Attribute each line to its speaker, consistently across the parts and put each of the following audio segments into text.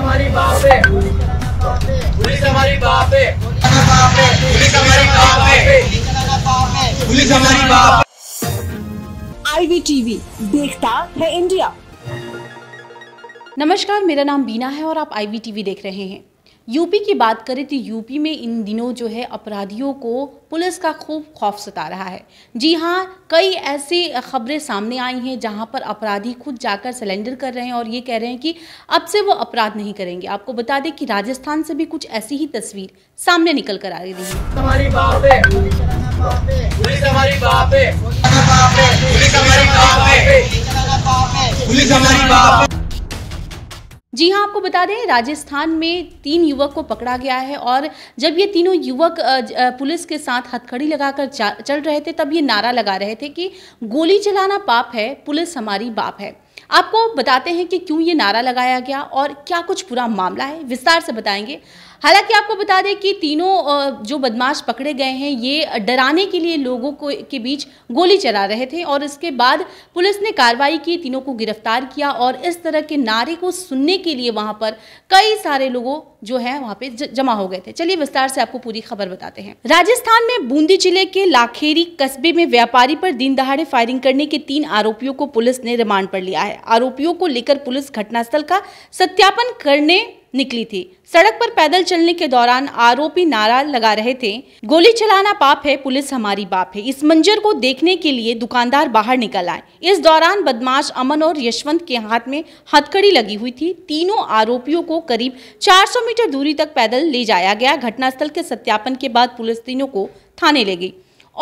Speaker 1: हमारी बाप है पुलिस हमारी बाप है पुलिस हमारी बाप है पुलिस हमारी बाप टीवी देखता है इंडिया नमस्कार मेरा नाम बीना है और आप आईवी टीवी देख रहे हैं यूपी की बात करें तो यूपी में इन दिनों जो है अपराधियों को पुलिस का खूब खौफ सता रहा है जी हाँ कई ऐसी खबरें सामने आई हैं जहाँ पर अपराधी खुद जाकर सिलेंडर कर रहे हैं और ये कह रहे हैं कि अब से वो अपराध नहीं करेंगे आपको बता दें कि राजस्थान से भी कुछ ऐसी ही तस्वीर सामने निकल कर आ रही है जी हाँ आपको बता दें राजस्थान में तीन युवक को पकड़ा गया है और जब ये तीनों युवक पुलिस के साथ हथकड़ी लगाकर चल रहे थे तब ये नारा लगा रहे थे कि गोली चलाना पाप है पुलिस हमारी बाप है आपको बताते हैं कि क्यों ये नारा लगाया गया और क्या कुछ पूरा मामला है विस्तार से बताएंगे हालांकि आपको बता दें कि तीनों जो बदमाश पकड़े गए हैं ये डराने के लिए लोगों को के बीच गोली चला रहे थे और इसके बाद पुलिस ने कार्रवाई की तीनों को गिरफ्तार किया और इस तरह के नारे को सुनने के लिए वहां पर कई सारे लोगों जो है वहां पे जमा हो गए थे चलिए विस्तार से आपको पूरी खबर बताते हैं राजस्थान में बूंदी जिले के लाखेरी कस्बे में व्यापारी पर दिन दहाड़े फायरिंग करने के तीन आरोपियों को पुलिस ने रिमांड पर लिया है आरोपियों को लेकर पुलिस घटनास्थल का सत्यापन करने निकली थी सड़क पर पैदल चलने के दौरान आरोपी नारा लगा रहे थे गोली चलाना पाप है पुलिस हमारी बाप है इस मंजर को देखने के लिए दुकानदार बाहर निकल आए इस दौरान बदमाश अमन और यशवंत के हाथ में हथकड़ी लगी हुई थी तीनों आरोपियों को करीब 400 मीटर दूरी तक पैदल ले जाया गया घटनास्थल के सत्यापन के बाद पुलिस तीनों को थाने ले गई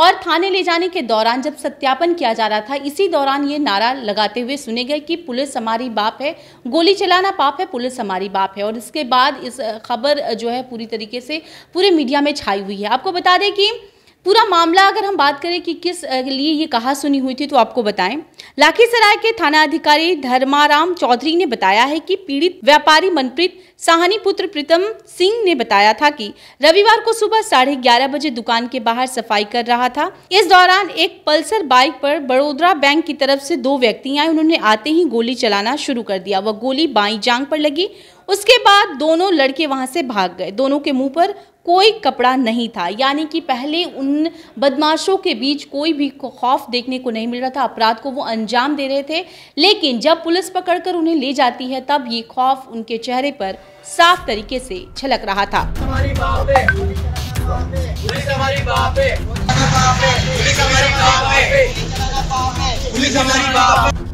Speaker 1: और थाने ले जाने के दौरान जब सत्यापन किया जा रहा था इसी दौरान ये नारा लगाते हुए सुने गए कि पुलिस हमारी बाप है गोली चलाना पाप है पुलिस हमारी बाप है और इसके बाद इस खबर जो है पूरी तरीके से पूरे मीडिया में छाई हुई है आपको बता दें कि पूरा मामला अगर हम बात करें कि किस लिए ये कहा सुनी हुई थी तो आपको बताएं लाखीसराय के थाना अधिकारी धर्माराम चौधरी ने बताया है कि पीड़ित व्यापारी मनप्रीत साहनी पुत्र प्रीतम सिंह ने बताया था कि रविवार को सुबह साढ़े ग्यारह बजे दुकान के बाहर सफाई कर रहा था इस दौरान एक पल्सर बाइक पर बड़ोदरा बैंक की तरफ से दो व्यक्ति आए उन्होंने आते ही गोली चलाना शुरू कर दिया वह गोली बाई जांग पर लगी उसके बाद दोनों लड़के वहाँ से भाग गए दोनों के मुंह पर कोई कपड़ा नहीं था यानी कि पहले उन बदमाशों के बीच कोई भी खौफ देखने को नहीं मिल रहा था अपराध को वो अंजाम दे रहे थे लेकिन जब पुलिस पकड़कर उन्हें ले जाती है तब ये खौफ उनके चेहरे पर साफ तरीके से छलक रहा था पुलिस हमारी बाप है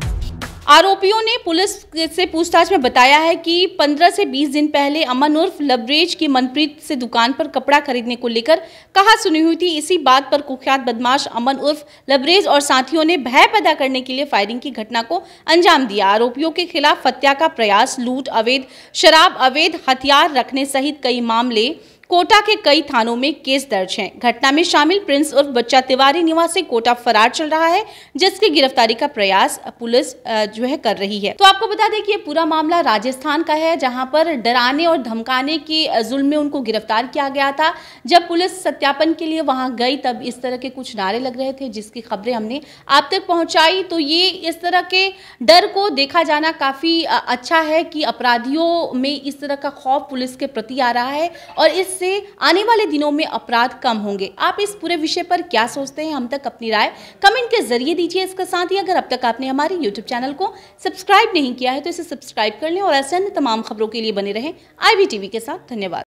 Speaker 1: आरोपियों ने पुलिस से पूछताछ में बताया है कि 15 से 20 दिन पहले अमन उर्फ लबरेज की मनप्रीत से दुकान पर कपड़ा खरीदने को लेकर कहा सुनी हुई थी इसी बात पर कुख्यात बदमाश अमन उर्फ लबरेज और साथियों ने भय पैदा करने के लिए फायरिंग की घटना को अंजाम दिया आरोपियों के खिलाफ हत्या का प्रयास लूट अवैध शराब अवैध हथियार रखने सहित कई मामले कोटा के कई थानों में केस दर्ज हैं। घटना में शामिल प्रिंस उर्फ बच्चा तिवारी निवासी कोटा फरार चल रहा है जिसकी गिरफ्तारी का प्रयास पुलिस जो है कर रही है तो आपको बता दें कि ये पूरा मामला राजस्थान का है जहां पर डराने और धमकाने की जुल्म में उनको गिरफ्तार किया गया था जब पुलिस सत्यापन के लिए वहां गई तब इस तरह के कुछ नारे लग रहे थे जिसकी खबरें हमने आप तक पहुंचाई तो ये इस तरह के डर को देखा जाना काफी अच्छा है कि अपराधियों में इस तरह का खौफ पुलिस के प्रति आ रहा है और इस से आने वाले दिनों में अपराध कम होंगे आप इस पूरे विषय पर क्या सोचते हैं हम तक अपनी राय कमेंट के जरिए दीजिए इसके साथ ही अगर अब तक आपने हमारे यूट्यूब चैनल को सब्सक्राइब नहीं किया है तो इसे सब्सक्राइब कर लें और ऐसे अन्य तमाम खबरों के लिए बने रहें आई के साथ धन्यवाद